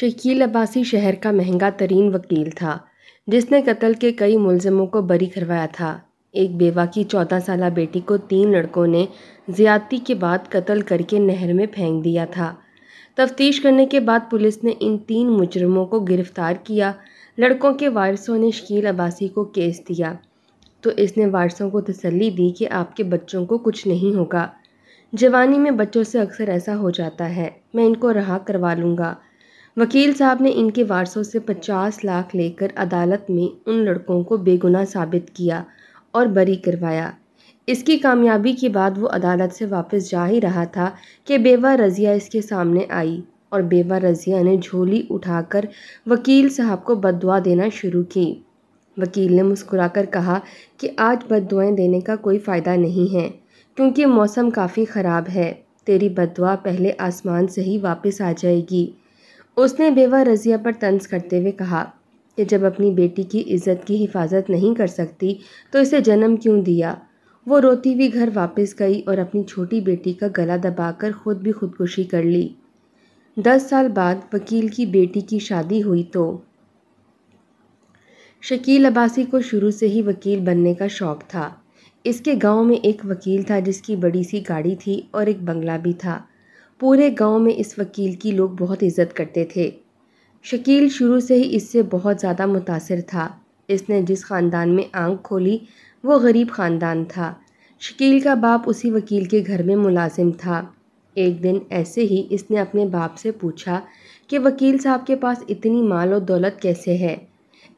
शकील अब्बासी शहर का महंगा तरीन वकील था जिसने कत्ल के कई मुलजमों को बरी करवाया था एक बेवा की चौदह साल बेटी को तीन लड़कों ने ज़्यादती के बाद कत्ल करके नहर में फेंक दिया था तफ्तीश करने के बाद पुलिस ने इन तीन मुजरमों को गिरफ्तार किया लड़कों के वारसों ने शकील अब्बासी को केस दिया तो इसने वारसों को तसल्ली दी कि आपके बच्चों को कुछ नहीं होगा जवानी में बच्चों से अक्सर ऐसा हो जाता है मैं इनको रहा करवा लूँगा वकील साहब ने इनके वारसों से पचास लाख लेकर अदालत में उन लड़कों को बेगुनाह साबित किया और बरी करवाया इसकी कामयाबी के बाद वो अदालत से वापस जा ही रहा था कि बेवा रज़िया इसके सामने आई और बेवा रज़िया ने झोली उठाकर वकील साहब को बदवा देना शुरू की वकील ने मुस्कुराकर कहा कि आज बदवाएँ देने का कोई फ़ायदा नहीं है क्योंकि मौसम काफ़ी ख़राब है तेरी बदवा पहले आसमान से ही वापस आ जाएगी उसने बेवा रज़िया पर तंज करते हुए कहा कि जब अपनी बेटी की इज़्ज़त की हिफाजत नहीं कर सकती तो इसे जन्म क्यों दिया वो रोती हुई घर वापस गई और अपनी छोटी बेटी का गला दबाकर खुद भी खुदकुशी कर ली दस साल बाद वकील की बेटी की शादी हुई तो शकील अब्बासी को शुरू से ही वकील बनने का शौक़ था इसके गांव में एक वकील था जिसकी बड़ी सी गाड़ी थी और एक बंगला भी था पूरे गांव में इस वकील की लोग बहुत इज़्ज़त करते थे शकील शुरू से ही इससे बहुत ज़्यादा मुतासर था इसने जिस ख़ानदान में आंख खोली वो गरीब ख़ानदान था शकील का बाप उसी वकील के घर में मुलाजिम था एक दिन ऐसे ही इसने अपने बाप से पूछा कि वकील साहब के पास इतनी माल और दौलत कैसे है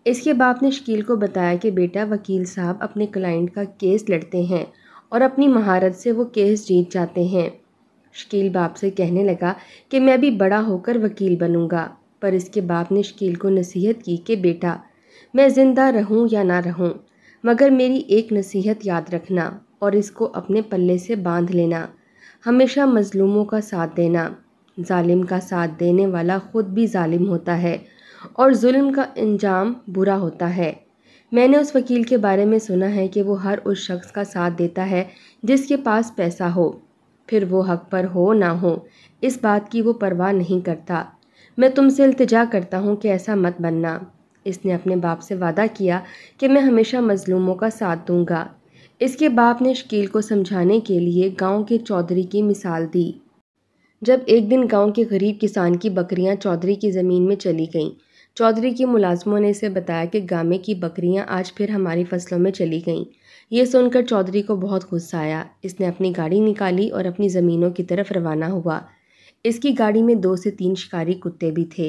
इसके बाप ने शकील को बताया कि बेटा वकील साहब अपने क्लाइंट का केस लड़ते हैं और अपनी महारत से वो केस जीत जाते हैं शकील बाप से कहने लगा कि मैं भी बड़ा होकर वकील बनूंगा पर इसके बाप ने शकील को नसीहत की कि बेटा मैं ज़िंदा रहूं या ना रहूं मगर मेरी एक नसीहत याद रखना और इसको अपने पल्ले से बांध लेना हमेशा मज़लूमों का साथ देना जालिम का साथ देने वाला ख़ुद भी जालिम होता है और जुल्म का इंजाम बुरा होता है मैंने उस वकील के बारे में सुना है कि वो हर उस शख्स का साथ देता है जिसके पास पैसा हो फिर वो हक पर हो ना हो इस बात की वो परवाह नहीं करता मैं तुमसे इल्तिजा करता हूँ कि ऐसा मत बनना इसने अपने बाप से वादा किया कि मैं हमेशा मज़लूमों का साथ दूंगा इसके बाप ने शकील को समझाने के लिए गांव के चौधरी की मिसाल दी जब एक दिन गांव के गरीब किसान की बकरियां चौधरी की ज़मीन में चली गईं चौधरी के मुलाजमों ने इसे बताया कि गामे की बकरियां आज फिर हमारी फसलों में चली गईं ये सुनकर चौधरी को बहुत गुस्सा आया इसने अपनी गाड़ी निकाली और अपनी ज़मीनों की तरफ रवाना हुआ इसकी गाड़ी में दो से तीन शिकारी कुत्ते भी थे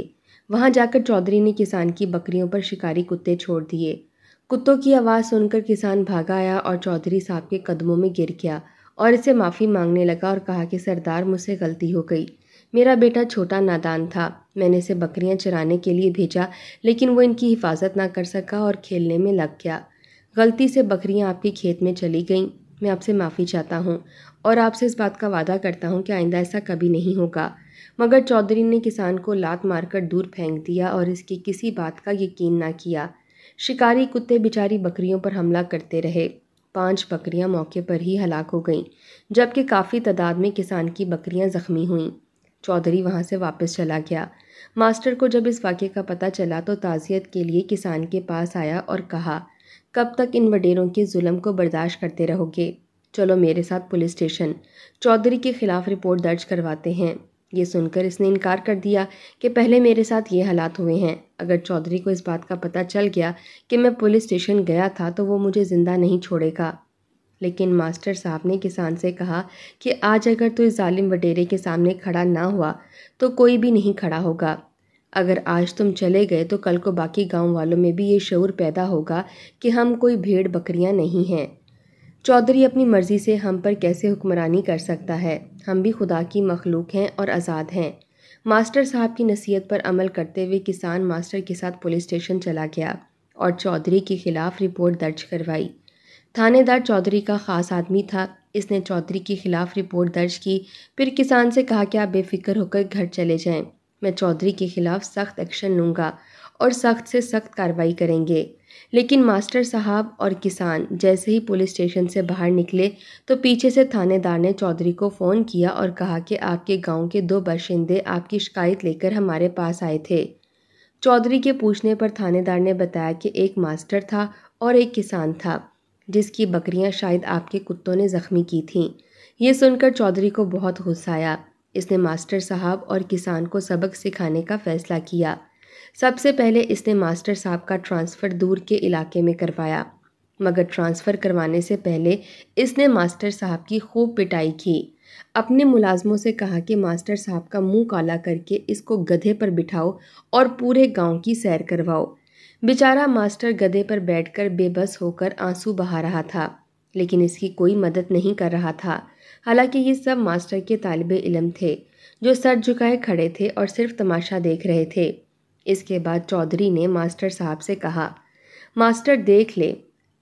वहाँ जाकर चौधरी ने किसान की बकरियों पर शिकारी कुत्ते छोड़ दिए कुत्तों की आवाज़ सुनकर किसान भागा आया और चौधरी साहब के कदमों में गिर गया और इसे माफ़ी मांगने लगा और कहा कि सरदार मुझसे गलती हो गई मेरा बेटा छोटा नादान था मैंने इसे बकरियां चराने के लिए भेजा लेकिन वो इनकी हिफाजत ना कर सका और खेलने में लग गया गलती से बकरियां आपके खेत में चली गईं मैं आपसे माफ़ी चाहता हूँ और आपसे इस बात का वादा करता हूँ कि आइंदा ऐसा कभी नहीं होगा मगर चौधरी ने किसान को लात मारकर दूर फेंक दिया और इसकी किसी बात का यकीन ना किया शिकारी कुत्ते बिचारी बकरियों पर हमला करते रहे पांच बकरियां मौके पर ही हलाक हो गईं जबकि काफ़ी तादाद में किसान की बकरियां ज़ख्मी हुईं चौधरी वहाँ से वापस चला गया मास्टर को जब इस वाक्य का पता चला तो ताज़ियत के लिए किसान के पास आया और कहा कब तक इन वडेरों के जुल्म को बर्दाश्त करते रहोगे चलो मेरे साथ पुलिस स्टेशन चौधरी के खिलाफ रिपोर्ट दर्ज करवाते हैं ये सुनकर इसने इनकार कर दिया कि पहले मेरे साथ ये हालात हुए हैं अगर चौधरी को इस बात का पता चल गया कि मैं पुलिस स्टेशन गया था तो वो मुझे ज़िंदा नहीं छोड़ेगा लेकिन मास्टर साहब ने किसान से कहा कि आज अगर तू तो इस जालिम वडेरे के सामने खड़ा ना हुआ तो कोई भी नहीं खड़ा होगा अगर आज तुम चले गए तो कल को बाकी गांव वालों में भी ये शूर पैदा होगा कि हम कोई भेड़ बकरियां नहीं हैं चौधरी अपनी मर्ज़ी से हम पर कैसे हुक्मरानी कर सकता है हम भी खुदा की मखलूक हैं और आज़ाद हैं मास्टर साहब की नसीहत पर अमल करते हुए किसान मास्टर के साथ पुलिस स्टेशन चला गया और चौधरी के खिलाफ रिपोर्ट दर्ज करवाई थानेदार चौधरी का ख़ास आदमी था इसने चौधरी के खिलाफ रिपोर्ट दर्ज की फिर किसान से कहा कि आप बेफिक्र होकर घर चले जाएं मैं चौधरी के खिलाफ सख्त एक्शन लूँगा और सख्त से सख्त कार्रवाई करेंगे लेकिन मास्टर साहब और किसान जैसे ही पुलिस स्टेशन से बाहर निकले तो पीछे से थानेदार ने चौधरी को फ़ोन किया और कहा कि आपके गांव के दो बाशिंदे आपकी शिकायत लेकर हमारे पास आए थे चौधरी के पूछने पर थानेदार ने बताया कि एक मास्टर था और एक किसान था जिसकी बकरियां शायद आपके कुत्तों ने ज़ख्मी की थीं ये सुनकर चौधरी को बहुत गुस्सा आया इसने मास्टर साहब और किसान को सबक सिखाने का फ़ैसला किया सबसे पहले इसने मास्टर साहब का ट्रांसफ़र दूर के इलाके में करवाया मगर ट्रांसफ़र करवाने से पहले इसने मास्टर साहब की खूब पिटाई की अपने मुलाजमों से कहा कि मास्टर साहब का मुंह काला करके इसको गधे पर बिठाओ और पूरे गांव की सैर करवाओ बेचारा मास्टर गधे पर बैठकर बेबस होकर आंसू बहा रहा था लेकिन इसकी कोई मदद नहीं कर रहा था हालांकि ये सब मास्टर के तालब इलम थे जो सर झुकाए खड़े थे और सिर्फ तमाशा देख रहे थे इसके बाद चौधरी ने मास्टर साहब से कहा मास्टर देख ले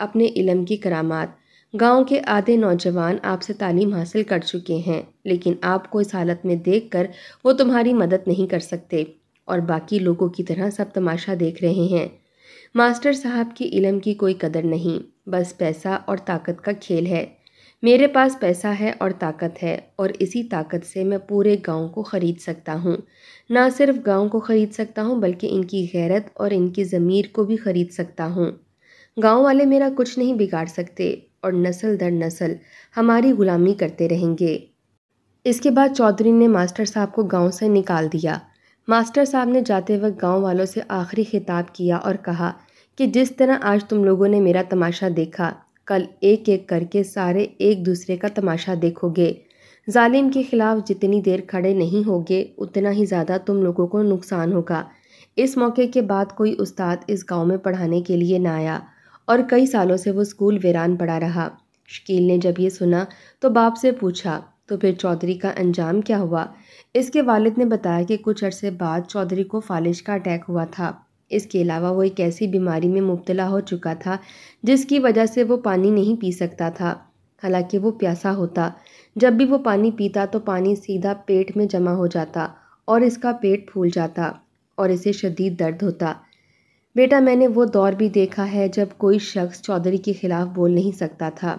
अपने इलम की करामात गांव के आधे नौजवान आपसे तालीम हासिल कर चुके हैं लेकिन आपको इस हालत में देख कर वो तुम्हारी मदद नहीं कर सकते और बाकी लोगों की तरह सब तमाशा देख रहे हैं मास्टर साहब के इलम की कोई कदर नहीं बस पैसा और ताकत का खेल है मेरे पास पैसा है और ताकत है और इसी ताकत से मैं पूरे गांव को ख़रीद सकता हूँ ना सिर्फ गांव को ख़रीद सकता हूँ बल्कि इनकी गैरत और इनकी ज़मीर को भी ख़रीद सकता हूँ गांव वाले मेरा कुछ नहीं बिगाड़ सकते और नस्ल दर नस्ल हमारी ग़ुलामी करते रहेंगे इसके बाद चौधरी ने मास्टर साहब को गाँव से निकाल दिया मास्टर साहब ने जाते वक्त गाँव वालों से आखिरी खिताब किया और कहा कि जिस तरह आज तुम लोगों ने मेरा तमाशा देखा कल एक एक करके सारे एक दूसरे का तमाशा देखोगे जालिम के ख़िलाफ़ जितनी देर खड़े नहीं होगे उतना ही ज़्यादा तुम लोगों को नुकसान होगा इस मौके के बाद कोई उस्ताद इस गांव में पढ़ाने के लिए ना आया और कई सालों से वो स्कूल वीरान पड़ा रहा शकील ने जब ये सुना तो बाप से पूछा तो फिर चौधरी का अंजाम क्या हुआ इसके वालिद ने बताया कि कुछ अरसे बाद चौधरी को फालिश का अटैक हुआ था इसके अलावा वो एक ऐसी बीमारी में मुब्तला हो चुका था जिसकी वजह से वो पानी नहीं पी सकता था हालांकि वो प्यासा होता जब भी वो पानी पीता तो पानी सीधा पेट में जमा हो जाता और इसका पेट फूल जाता और इसे शदीद दर्द होता बेटा मैंने वो दौर भी देखा है जब कोई शख्स चौधरी के ख़िलाफ़ बोल नहीं सकता था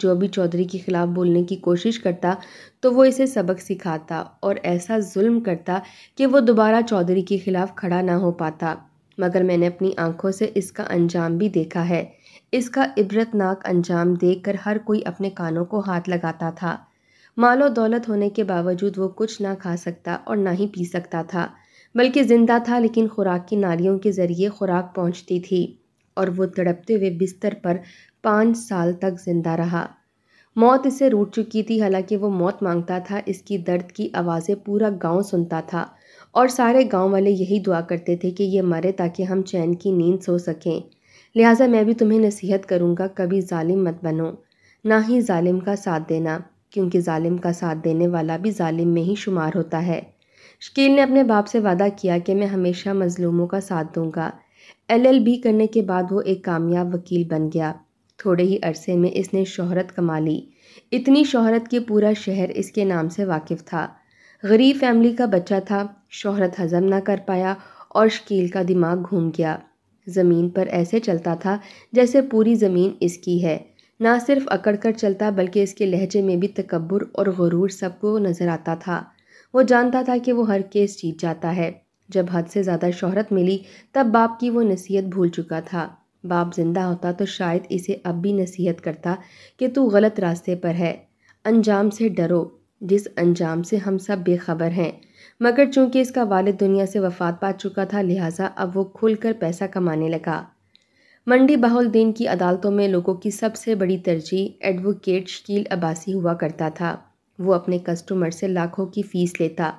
जो भी चौधरी के ख़िलाफ़ बोलने की कोशिश करता तो वो इसे सबक सिखाता और ऐसा जुल्म करता कि वो दोबारा चौधरी के ख़िलाफ़ खड़ा ना हो पाता मगर मैंने अपनी आंखों से इसका अंजाम भी देखा है इसका इबरतनाक अंजाम देखकर हर कोई अपने कानों को हाथ लगाता था मालो दौलत होने के बावजूद वो कुछ ना खा सकता और ना ही पी सकता था बल्कि ज़िंदा था लेकिन खुराक की नालियों के ज़रिए खुराक पहुंचती थी और वो तड़पते हुए बिस्तर पर पाँच साल तक जिंदा रहा मौत इसे रूट चुकी थी हालांकि वो मौत मांगता था इसकी दर्द की आवाज़ें पूरा गांव सुनता था और सारे गांव वाले यही दुआ करते थे कि ये मरे ताकि हम चैन की नींद सो सकें लिहाजा मैं भी तुम्हें नसीहत करूँगा कभी ालिम मत बनो ना ही ालिम का साथ देना क्योंकि ालिम का साथ देने वाला भी ालिम में ही शुमार होता है शकील ने अपने बाप से वादा किया कि मैं हमेशा मज़लूमों का साथ दूंगा एलएलबी करने के बाद वो एक कामयाब वकील बन गया थोड़े ही अरसे में इसने शोहरत कमा ली इतनी शोहरत कि पूरा शहर इसके नाम से वाकिफ़ था गरीब फैमिली का बच्चा था शोहरत हज़म ना कर पाया और शकील का दिमाग घूम गया ज़मीन पर ऐसे चलता था जैसे पूरी ज़मीन इसकी है ना सिर्फ अकड़ कर चलता बल्कि इसके लहजे में भी तकबर और गरूर सबको नज़र आता था वो जानता था कि वो हर केस जीत जाता है जब हद से ज़्यादा शोहरत मिली तब बाप की वो नसीहत भूल चुका था बाप जिंदा होता तो शायद इसे अब भी नसीहत करता कि तू गलत रास्ते पर है अंजाम से डरो जिस अंजाम से हम सब बेखबर हैं मगर चूंकि इसका वालिद दुनिया से वफात पा चुका था लिहाजा अब वो खुलकर पैसा कमाने लगा मंडी बहाउद्दीन की अदालतों में लोगों की सबसे बड़ी तरजीह एडवोकेट शकील अब्बासी हुआ करता था वो अपने कस्टमर से लाखों की फ़ीस लेता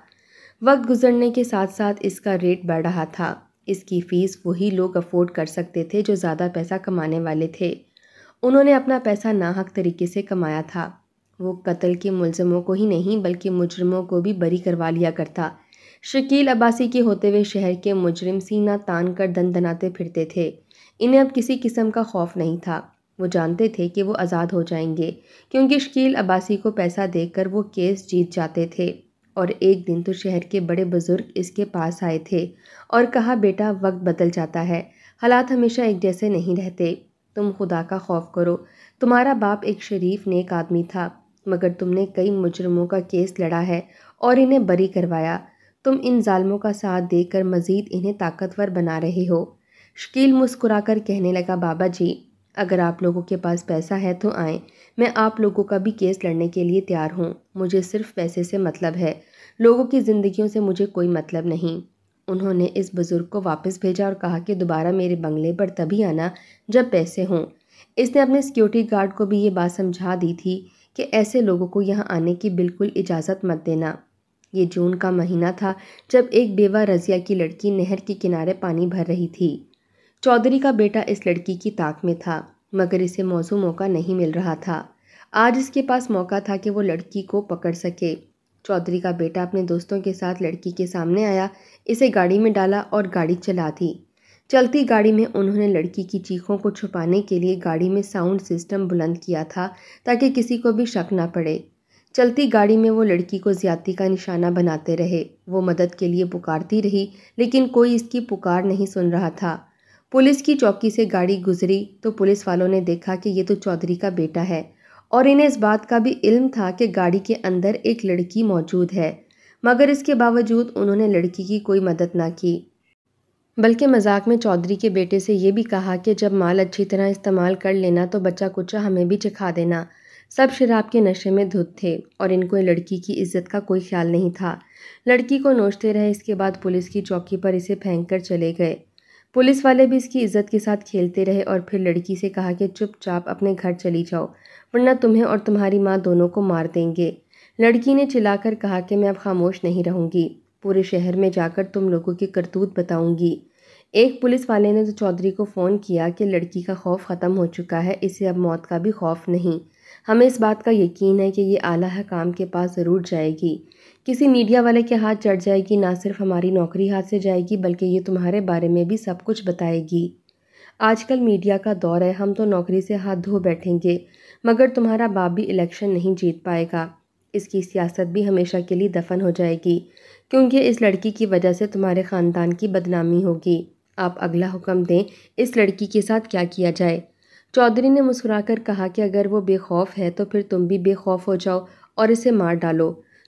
वक्त गुजरने के साथ साथ इसका रेट बढ़ रहा था इसकी फ़ीस वही लोग अफोर्ड कर सकते थे जो ज़्यादा पैसा कमाने वाले थे उन्होंने अपना पैसा नाहक तरीके से कमाया था वो कत्ल के मुलज़मों को ही नहीं बल्कि मुजरमों को भी बरी करवा लिया करता शकील अब्बासी के होते हुए शहर के मुजरम सीना तान कर दनदनाते फिरते थे इन्हें अब किसी किस्म का खौफ नहीं था वो जानते थे कि वो आज़ाद हो जाएंगे क्योंकि शकील अब्बासी को पैसा देकर वो केस जीत जाते थे और एक दिन तो शहर के बड़े बुज़ुर्ग इसके पास आए थे और कहा बेटा वक्त बदल जाता है हालात हमेशा एक जैसे नहीं रहते तुम खुदा का खौफ करो तुम्हारा बाप एक शरीफ नेक आदमी था मगर तुमने कई मुजरमों का केस लड़ा है और इन्हें बरी करवाया तुम इन जालमों का साथ देकर मज़ीद इन्हें ताकतवर बना रहे हो शकील मुस्कुरा कर कहने लगा बाबा जी अगर आप लोगों के पास पैसा है तो आए मैं आप लोगों का भी केस लड़ने के लिए तैयार हूँ मुझे सिर्फ पैसे से मतलब है लोगों की ज़िंदगियों से मुझे कोई मतलब नहीं उन्होंने इस बुज़ुर्ग को वापस भेजा और कहा कि दोबारा मेरे बंगले पर तभी आना जब पैसे हों इसने अपने सिक्योरिटी गार्ड को भी ये बात समझा दी थी कि ऐसे लोगों को यहाँ आने की बिल्कुल इजाज़त मत देना ये जून का महीना था जब एक बेवा रज़िया की लड़की नहर के किनारे पानी भर रही थी चौधरी का बेटा इस लड़की की ताक में था मगर इसे मौजू मौका नहीं मिल रहा था आज इसके पास मौका था कि वो लड़की को पकड़ सके चौधरी का बेटा अपने दोस्तों के साथ लड़की के सामने आया इसे गाड़ी में डाला और गाड़ी चला दी चलती गाड़ी में उन्होंने लड़की की चीखों को छुपाने के लिए गाड़ी में साउंड सिस्टम बुलंद किया था ताकि किसी को भी शक ना पड़े चलती गाड़ी में वो लड़की को ज्यादती का निशाना बनाते रहे वो मदद के लिए पुकारती रही लेकिन कोई इसकी पुकार नहीं सुन रहा था पुलिस की चौकी से गाड़ी गुजरी तो पुलिस वालों ने देखा कि ये तो चौधरी का बेटा है और इन्हें इस बात का भी इल्म था कि गाड़ी के अंदर एक लड़की मौजूद है मगर इसके बावजूद उन्होंने लड़की की कोई मदद ना की बल्कि मजाक में चौधरी के बेटे से ये भी कहा कि जब माल अच्छी तरह इस्तेमाल कर लेना तो बच्चा कुचा हमें भी चिखा देना सब शराब के नशे में धुत थे और इनको लड़की की इज्जत का कोई ख्याल नहीं था लड़की को नोचते रहे इसके बाद पुलिस की चौकी पर इसे फेंक कर चले गए पुलिस वाले भी इसकी इज्जत के साथ खेलते रहे और फिर लड़की से कहा कि चुपचाप अपने घर चली जाओ वरना तुम्हें और तुम्हारी माँ दोनों को मार देंगे लड़की ने चिल्लाकर कहा कि मैं अब खामोश नहीं रहूँगी पूरे शहर में जाकर तुम लोगों की करतूत बताऊंगी एक पुलिस वाले ने तो चौधरी को फ़ोन किया कि लड़की का खौफ ख़त्म हो चुका है इसे अब मौत का भी खौफ नहीं हमें इस बात का यकीन है कि ये आला हकाम के पास ज़रूर जाएगी किसी मीडिया वाले के हाथ चढ़ जाएगी ना सिर्फ हमारी नौकरी हाथ से जाएगी बल्कि ये तुम्हारे बारे में भी सब कुछ बताएगी आजकल मीडिया का दौर है हम तो नौकरी से हाथ धो बैठेंगे मगर तुम्हारा बाप भी इलेक्शन नहीं जीत पाएगा इसकी सियासत भी हमेशा के लिए दफन हो जाएगी क्योंकि इस लड़की की वजह से तुम्हारे ख़ानदान की बदनामी होगी आप अगला हुक्म दें इस लड़की के साथ क्या किया जाए चौधरी ने मुस्कुराकर कहा कि अगर वो बेखौफ है तो फिर तुम भी बेखौफ हो जाओ और इसे मार डालो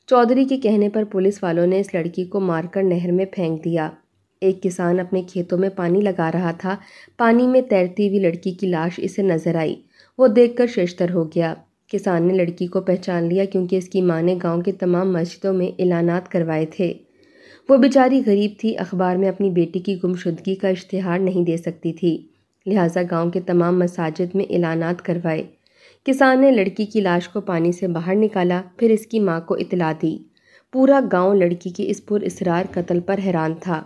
चौधरी के कहने पर पुलिस वालों ने इस लड़की को मारकर नहर में फेंक दिया एक किसान अपने खेतों में पानी लगा रहा था पानी में तैरती हुई लड़की की लाश इसे नजर आई वो देखकर शेषतर हो गया किसान ने लड़की को पहचान लिया क्योंकि इसकी माँ ने गांव के तमाम मस्जिदों में ऐलानात करवाए थे वो बेचारी गरीब थी अखबार में अपनी बेटी की गुमशुदगी का इश्तहार नहीं दे सकती थी लिहाजा गांव के तमाम मसाजिद में ऐलानात करवाए किसान ने लड़की की लाश को पानी से बाहर निकाला फिर इसकी माँ को इतला दी पूरा गाँव लड़की के इस इसरार कत्ल पर हैरान था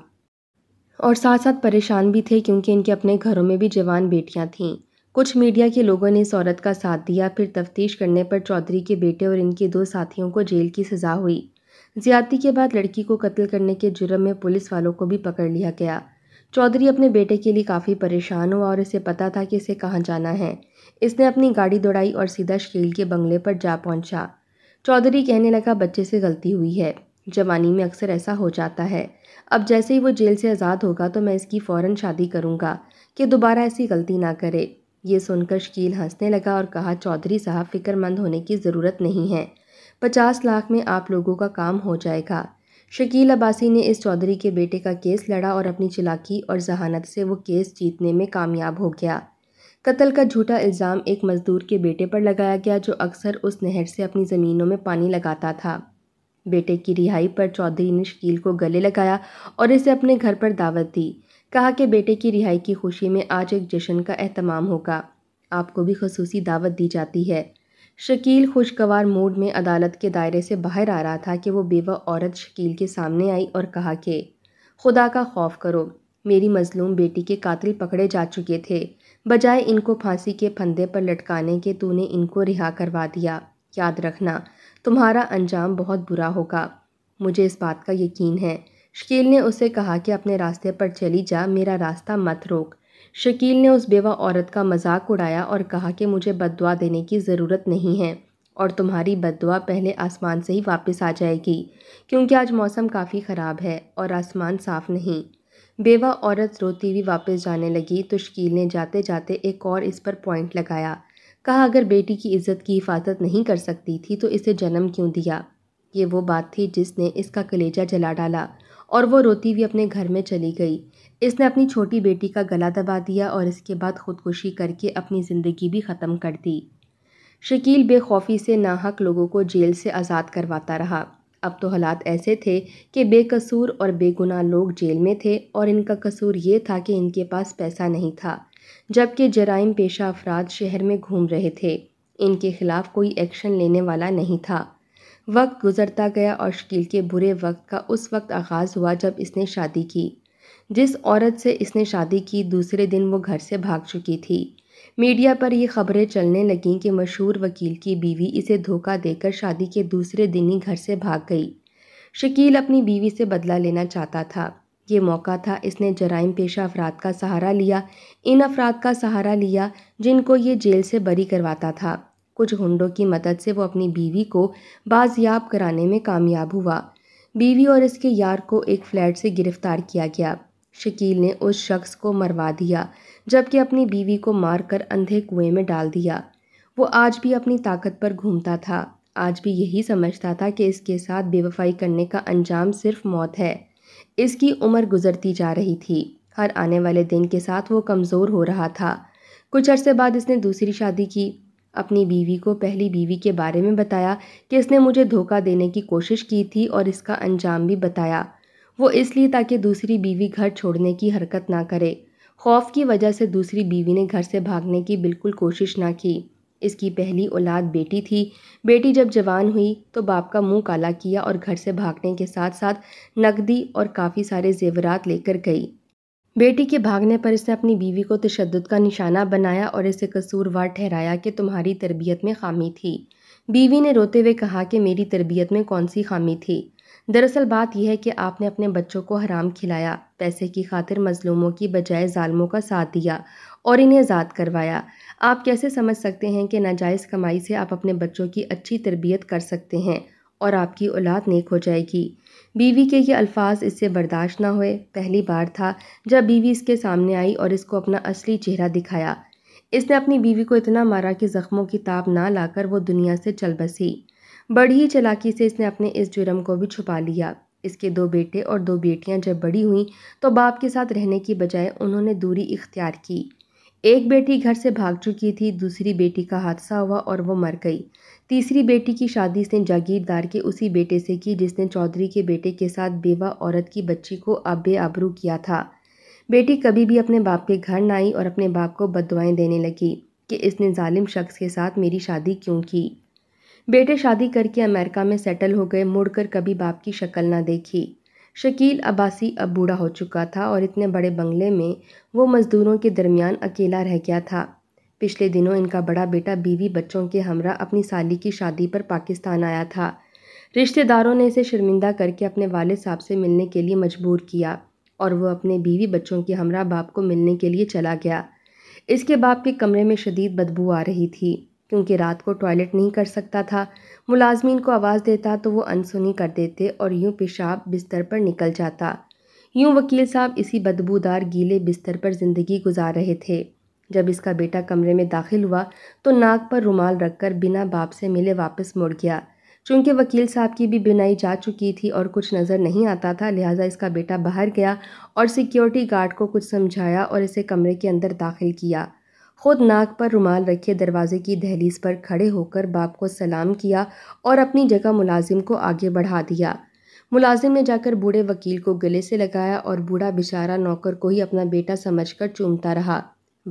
और साथ साथ परेशान भी थे क्योंकि इनके अपने घरों में भी जवान बेटियाँ थीं कुछ मीडिया के लोगों ने इस औरत का साथ दिया फिर तफ्तीश करने पर चौधरी के बेटे और इनके दो साथियों को जेल की सज़ा हुई ज्यादती के बाद लड़की को कत्ल करने के जुर्म में पुलिस वालों को भी पकड़ लिया गया चौधरी अपने बेटे के लिए काफ़ी परेशान हुआ और इसे पता था कि इसे कहाँ जाना है इसने अपनी गाड़ी दौड़ाई और सीधा शकील के बंगले पर जा पहुँचा चौधरी कहने लगा बच्चे से गलती हुई है जवानी में अक्सर ऐसा हो जाता है अब जैसे ही वो जेल से आज़ाद होगा तो मैं इसकी फ़ौरन शादी करूँगा कि दोबारा ऐसी गलती ना करे ये सुनकर शकील हंसने लगा और कहा चौधरी साहब फ़िक्रमंद होने की ज़रूरत नहीं है पचास लाख में आप लोगों का काम हो जाएगा शकील अब्बासी ने इस चौधरी के बेटे का केस लड़ा और अपनी चिलाकी और जहानत से वो केस जीतने में कामयाब हो गया कत्ल का झूठा इल्ज़ाम एक मज़दूर के बेटे पर लगाया गया जो अक्सर उस नहर से अपनी ज़मीनों में पानी लगाता था बेटे की रिहाई पर चौधरी ने शकील को गले लगाया और इसे अपने घर पर दावत दी कहा कि बेटे की रिहाई की खुशी में आज एक जश्न का अहतमाम होगा आपको भी खसूसी दावत दी जाती है शकील खुशगवार मूड में अदालत के दायरे से बाहर आ रहा था कि वो बेवा औरत शकील के सामने आई और कहा कि खुदा का खौफ करो मेरी मजलूम बेटी के कातिल पकड़े जा चुके थे बजाय इनको फांसी के फंदे पर लटकाने के तूने इनको रिहा करवा दिया याद रखना तुम्हारा अंजाम बहुत बुरा होगा मुझे इस बात का यकीन है शकील ने उसे कहा कि अपने रास्ते पर चली जा मेरा रास्ता मत रोक शकील ने उस बेवा औरत का मजाक उड़ाया और कहा कि मुझे बदवा देने की ज़रूरत नहीं है और तुम्हारी बदवा पहले आसमान से ही वापस आ जाएगी क्योंकि आज मौसम काफ़ी ख़राब है और आसमान साफ़ नहीं बेवा औरत रोती हुई वापस जाने लगी तो शकील ने जाते जाते एक और इस पर पॉइंट लगाया कहा अगर बेटी की इज्जत की हिफाजत नहीं कर सकती थी तो इसे जन्म क्यों दिया ये वो बात थी जिसने इसका कलेजा जला डाला और वो रोती हुई अपने घर में चली गई इसने अपनी छोटी बेटी का गला दबा दिया और इसके बाद ख़ुदकुशी करके अपनी ज़िंदगी भी ख़त्म कर दी शकील बेखौफी से नाहक लोगों को जेल से आज़ाद करवाता रहा अब तो हालात ऐसे थे कि बेकसूर और बेगुनाह लोग जेल में थे और इनका कसूर ये था कि इनके पास पैसा नहीं था जबकि जराइम पेशा अफराद शहर में घूम रहे थे इनके खिलाफ कोई एक्शन लेने वाला नहीं था वक्त गुजरता गया और शकील के बुरे वक्त का उस वक्त आगाज़ हुआ जब इसने शादी की जिस औरत से इसने शादी की दूसरे दिन वो घर से भाग चुकी थी मीडिया पर ये खबरें चलने लगें कि मशहूर वकील की बीवी इसे धोखा देकर शादी के दूसरे दिन ही घर से भाग गई शकील अपनी बीवी से बदला लेना चाहता था ये मौका था इसने जराइम पेशा अफराद का सहारा लिया इन अफराद का सहारा लिया जिनको ये जेल से बरी करवाता था कुछ गुंडों की मदद से वो अपनी बीवी को बाजियाब कराने में कामयाब हुआ बीवी और इसके यार को एक फ्लैट से गिरफ्तार किया गया शकील ने उस शख्स को मरवा दिया जबकि अपनी बीवी को मारकर अंधे कुएं में डाल दिया वो आज भी अपनी ताकत पर घूमता था आज भी यही समझता था कि इसके साथ बेवफाई करने का अंजाम सिर्फ मौत है इसकी उम्र गुजरती जा रही थी हर आने वाले दिन के साथ वो कमज़ोर हो रहा था कुछ अरसे बाद इसने दूसरी शादी की अपनी बीवी को पहली बीवी के बारे में बताया कि इसने मुझे धोखा देने की कोशिश की थी और इसका अंजाम भी बताया वो इसलिए ताकि दूसरी बीवी घर छोड़ने की हरकत ना करे खौफ की वजह से दूसरी बीवी ने घर से भागने की बिल्कुल कोशिश ना की इसकी पहली औलाद बेटी थी बेटी जब जवान हुई तो बाप का मुंह काला किया और घर से भागने के साथ साथ नकदी और काफ़ी सारे जेवरात लेकर गई बेटी के भागने पर इसने अपनी बीवी को तशद का निशाना बनाया और इसे कसूरवार ठहराया कि तुम्हारी तरबियत में खामी थी बीवी ने रोते हुए कहा कि मेरी तरबियत में कौन सी खामी थी दरअसल बात यह है कि आपने अपने बच्चों को हराम खिलाया पैसे की खातिर मजलूमों की बजाय ालमों का साथ दिया और इन्हें आज़ाद करवाया आप कैसे समझ सकते हैं कि नाजायज़ कमाई से आप अपने बच्चों की अच्छी तरबियत कर सकते हैं और आपकी औलाद नेक हो जाएगी बीवी के ये अल्फाज इससे बर्दाश्त ना हुए पहली बार था जब बीवी इसके सामने आई और इसको अपना असली चेहरा दिखाया इसने अपनी बीवी को इतना मारा कि ज़ख्मों की ताप ना लाकर वो दुनिया से चल बसी बड़ी ही चलाकी से इसने अपने इस जुर्म को भी छुपा लिया इसके दो बेटे और दो बेटियां जब बड़ी हुई तो बाप के साथ रहने की बजाय उन्होंने दूरी इख्तियार की एक बेटी घर से भाग चुकी थी दूसरी बेटी का हादसा हुआ और वो मर गई तीसरी बेटी की शादी इसने जागीरदार के उसी बेटे से की जिसने चौधरी के बेटे के साथ बेवा औरत की बच्ची को अब आबरू किया था बेटी कभी भी अपने बाप के घर ना आई और अपने बाप को बदवाएँ देने लगी कि इसने ालिम शख्स के साथ मेरी शादी क्यों की बेटे शादी करके अमेरिका में सेटल हो गए मुड़कर कभी बाप की शक्ल ना देखी शकील अब्बासी अब बूढ़ा हो चुका था और इतने बड़े बंगले में वो मज़दूरों के दरमियान अकेला रह गया था पिछले दिनों इनका बड़ा बेटा बीवी बच्चों के हमरा अपनी साली की शादी पर पाकिस्तान आया था रिश्तेदारों ने इसे शर्मिंदा करके अपने वाले साहब से मिलने के लिए मजबूर किया और वह अपने बीवी बच्चों के हमरा बाप को मिलने के लिए चला गया इसके बाप के कमरे में शदीद बदबू आ रही थी क्योंकि रात को टॉयलेट नहीं कर सकता था मुलाजमीन को आवाज़ देता तो वो अनसुनी कर देते और यूँ पेशाब बिस्तर पर निकल जाता यूँ वकील साहब इसी बदबूदार गीले बिस्तर पर ज़िंदगी गुजार रहे थे जब इसका बेटा कमरे में दाखिल हुआ तो नाक पर रुमाल रखकर बिना बाप से मिले वापस मुड़ गया चूँकि वकील साहब की भी बिनाई जा चुकी थी और कुछ नज़र नहीं आता था लिहाजा इसका बेटा बाहर गया और सिक्योरिटी गार्ड को कुछ समझाया और इसे कमरे के अंदर दाखिल किया खुद नाक पर रुमाल रखे दरवाजे की दहलीज पर खड़े होकर बाप को सलाम किया और अपनी जगह मुलाजिम को आगे बढ़ा दिया मुलाजिम ने जाकर बूढ़े वकील को गले से लगाया और बूढ़ा बेचारा नौकर को ही अपना बेटा समझकर चूमता रहा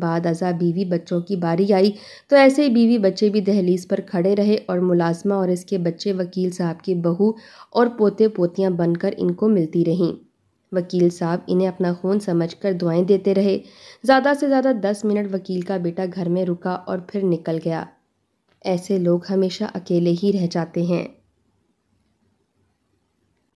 बाद अजा बीवी बच्चों की बारी आई तो ऐसे ही बीवी बच्चे भी दहलीज पर खड़े रहे और मुलाजमा और इसके बच्चे वकील साहब की बहू और पोते पोतियां बनकर इनको मिलती रहीं वकील साहब इन्हें अपना खून समझकर दुआएं देते रहे ज़्यादा से ज़्यादा दस मिनट वकील का बेटा घर में रुका और फिर निकल गया ऐसे लोग हमेशा अकेले ही रह जाते हैं